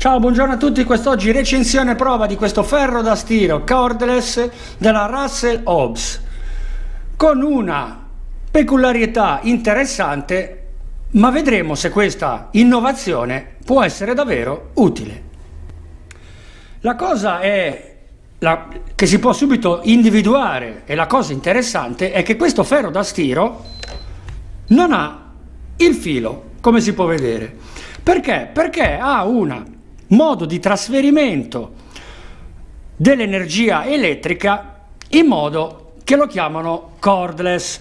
Ciao, buongiorno a tutti, quest'oggi recensione prova di questo ferro da stiro cordless della Russell Hobbs con una peculiarità interessante ma vedremo se questa innovazione può essere davvero utile. La cosa è la, che si può subito individuare e la cosa interessante è che questo ferro da stiro non ha il filo come si può vedere perché? Perché ha una modo di trasferimento dell'energia elettrica in modo che lo chiamano cordless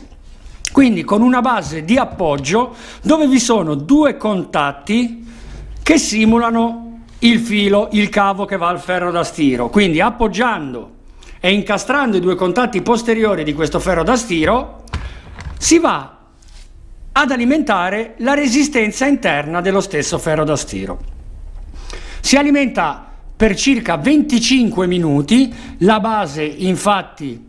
quindi con una base di appoggio dove vi sono due contatti che simulano il filo, il cavo che va al ferro da stiro quindi appoggiando e incastrando i due contatti posteriori di questo ferro da stiro si va ad alimentare la resistenza interna dello stesso ferro da stiro si alimenta per circa 25 minuti, la base infatti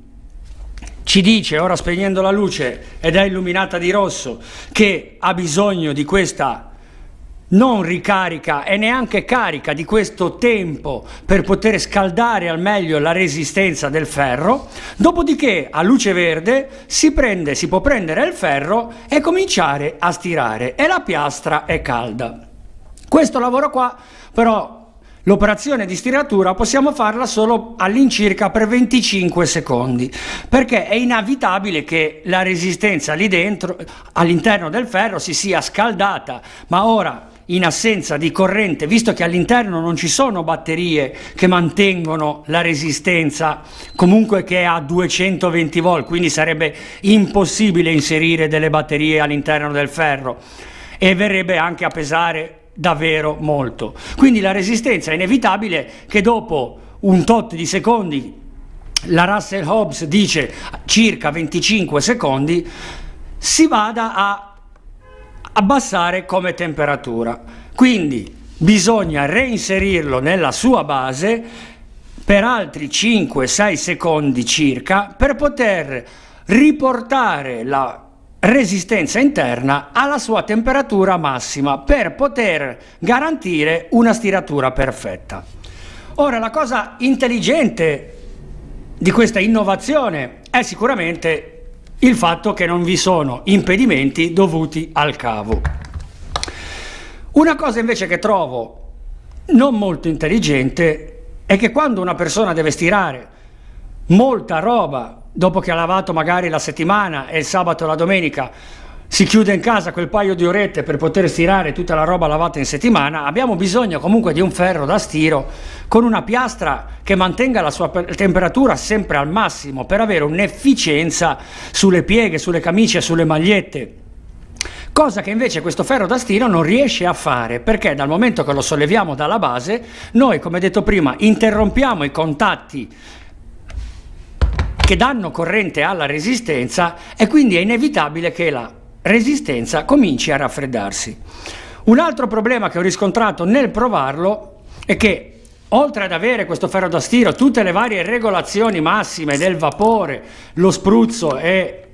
ci dice, ora spegnendo la luce ed è illuminata di rosso, che ha bisogno di questa non ricarica e neanche carica di questo tempo per poter scaldare al meglio la resistenza del ferro, dopodiché a luce verde si, prende, si può prendere il ferro e cominciare a stirare e la piastra è calda. Questo lavoro qua però L'operazione di stiratura possiamo farla solo all'incirca per 25 secondi, perché è inevitabile che la resistenza lì dentro, all'interno del ferro, si sia scaldata, ma ora in assenza di corrente, visto che all'interno non ci sono batterie che mantengono la resistenza, comunque che è a 220 volt, quindi sarebbe impossibile inserire delle batterie all'interno del ferro e verrebbe anche a pesare davvero molto. Quindi la resistenza è inevitabile che dopo un tot di secondi, la Russell Hobbs dice circa 25 secondi, si vada a abbassare come temperatura. Quindi bisogna reinserirlo nella sua base per altri 5-6 secondi circa per poter riportare la resistenza interna alla sua temperatura massima per poter garantire una stiratura perfetta. Ora la cosa intelligente di questa innovazione è sicuramente il fatto che non vi sono impedimenti dovuti al cavo. Una cosa invece che trovo non molto intelligente è che quando una persona deve stirare molta roba dopo che ha lavato magari la settimana e il sabato e la domenica si chiude in casa quel paio di orette per poter stirare tutta la roba lavata in settimana, abbiamo bisogno comunque di un ferro da stiro con una piastra che mantenga la sua temperatura sempre al massimo per avere un'efficienza sulle pieghe, sulle camicie, sulle magliette. Cosa che invece questo ferro da stiro non riesce a fare perché dal momento che lo solleviamo dalla base, noi come detto prima interrompiamo i contatti che danno corrente alla resistenza e quindi è inevitabile che la resistenza cominci a raffreddarsi. Un altro problema che ho riscontrato nel provarlo è che oltre ad avere questo ferro da stiro, tutte le varie regolazioni massime del vapore, lo spruzzo e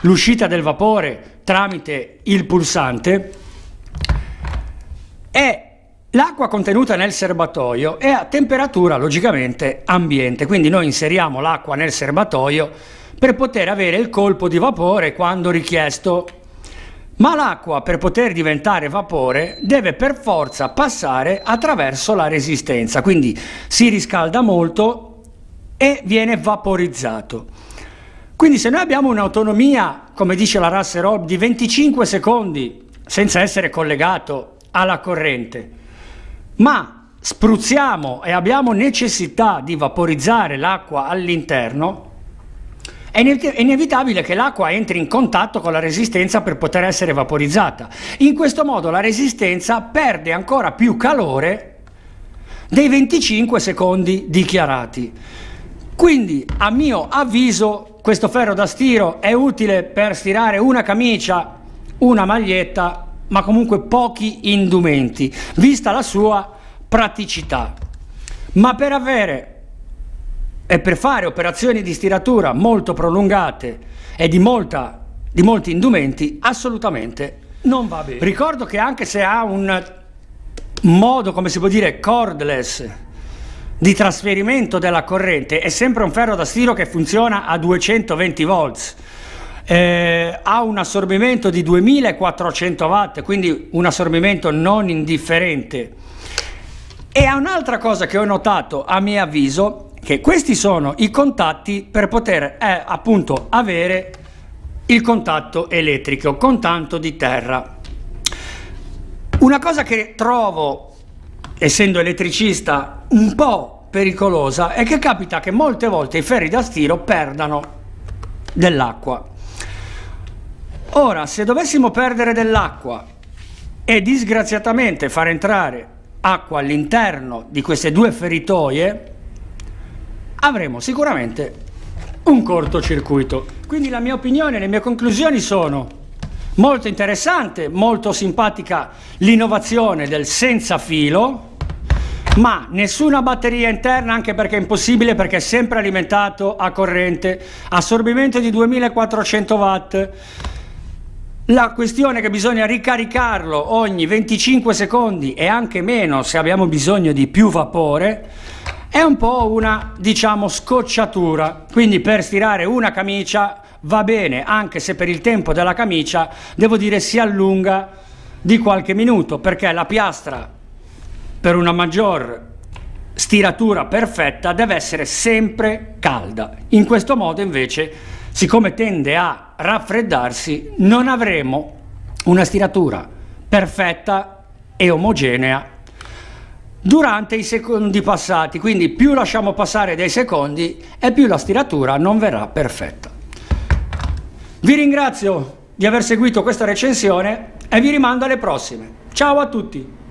l'uscita del vapore tramite il pulsante, è L'acqua contenuta nel serbatoio è a temperatura logicamente ambiente, quindi noi inseriamo l'acqua nel serbatoio per poter avere il colpo di vapore quando richiesto. Ma l'acqua per poter diventare vapore deve per forza passare attraverso la resistenza, quindi si riscalda molto e viene vaporizzato. Quindi se noi abbiamo un'autonomia, come dice la Rasse Rob, di 25 secondi senza essere collegato alla corrente, ma spruzziamo e abbiamo necessità di vaporizzare l'acqua all'interno, è inevitabile che l'acqua entri in contatto con la resistenza per poter essere vaporizzata. In questo modo la resistenza perde ancora più calore dei 25 secondi dichiarati. Quindi, a mio avviso, questo ferro da stiro è utile per stirare una camicia, una maglietta, ma comunque pochi indumenti, vista la sua praticità. Ma per avere e per fare operazioni di stiratura molto prolungate e di, molta, di molti indumenti assolutamente non va bene. Ricordo che anche se ha un modo, come si può dire, cordless di trasferimento della corrente, è sempre un ferro da stiro che funziona a 220 volts. Eh, ha un assorbimento di 2400 watt, quindi un assorbimento non indifferente e un'altra cosa che ho notato, a mio avviso, che questi sono i contatti per poter eh, appunto avere il contatto elettrico, contatto di terra. Una cosa che trovo, essendo elettricista, un po' pericolosa è che capita che molte volte i ferri da stiro perdano dell'acqua. Ora, se dovessimo perdere dell'acqua e disgraziatamente far entrare acqua all'interno di queste due feritoie, avremo sicuramente un cortocircuito. Quindi la mia opinione, le mie conclusioni sono molto interessante, molto simpatica l'innovazione del senza filo, ma nessuna batteria interna anche perché è impossibile perché è sempre alimentato a corrente, assorbimento di 2400 watt, la questione è che bisogna ricaricarlo ogni 25 secondi e anche meno se abbiamo bisogno di più vapore è un po' una diciamo scocciatura quindi per stirare una camicia va bene anche se per il tempo della camicia devo dire si allunga di qualche minuto perché la piastra per una maggior stiratura perfetta deve essere sempre calda in questo modo invece siccome tende a raffreddarsi, non avremo una stiratura perfetta e omogenea durante i secondi passati, quindi più lasciamo passare dei secondi e più la stiratura non verrà perfetta. Vi ringrazio di aver seguito questa recensione e vi rimando alle prossime. Ciao a tutti!